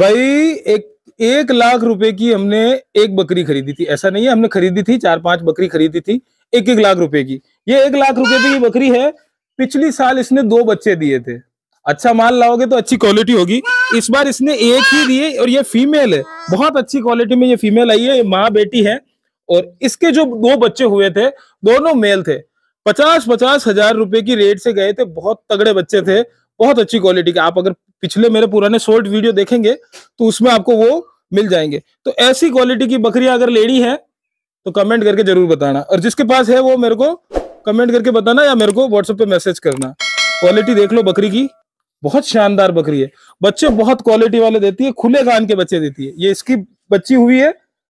भाई एक एक लाख रुपए की हमने एक बकरी खरीदी थी ऐसा नहीं है हमने खरीदी थी चार पांच बकरी खरीदी थी एक एक लाख रुपए की ये एक लाख रुपए की बकरी है पिछली साल इसने दो बच्चे दिए थे अच्छा माल लाओगे तो अच्छी क्वालिटी होगी इस बार इसने एक ही दिए और ये फीमेल है बहुत अच्छी क्वालिटी में ये फीमेल आई है ये माँ बेटी है और इसके जो दो बच्चे हुए थे दोनों मेल थे पचास पचास हजार रुपए की रेट से गए थे बहुत तगड़े बच्चे थे बहुत अच्छी क्वालिटी के आप अगर पिछले मेरे पुराने शॉर्ट वीडियो देखेंगे तो उसमें आपको वो मिल जाएंगे तो ऐसी क्वालिटी की बकरियां अगर लेनी है तो कमेंट करके जरूर बताना और जिसके पास है वो मेरे को कमेंट करके बताना या मेरे को व्हाट्सएप पे मैसेज करना क्वालिटी देख लो बकरी की बहुत शानदार बकरी है बच्चे बहुत क्वालिटी वाले देती है खुले कान के बच्चे देती है ये इसकी बच्ची हुई है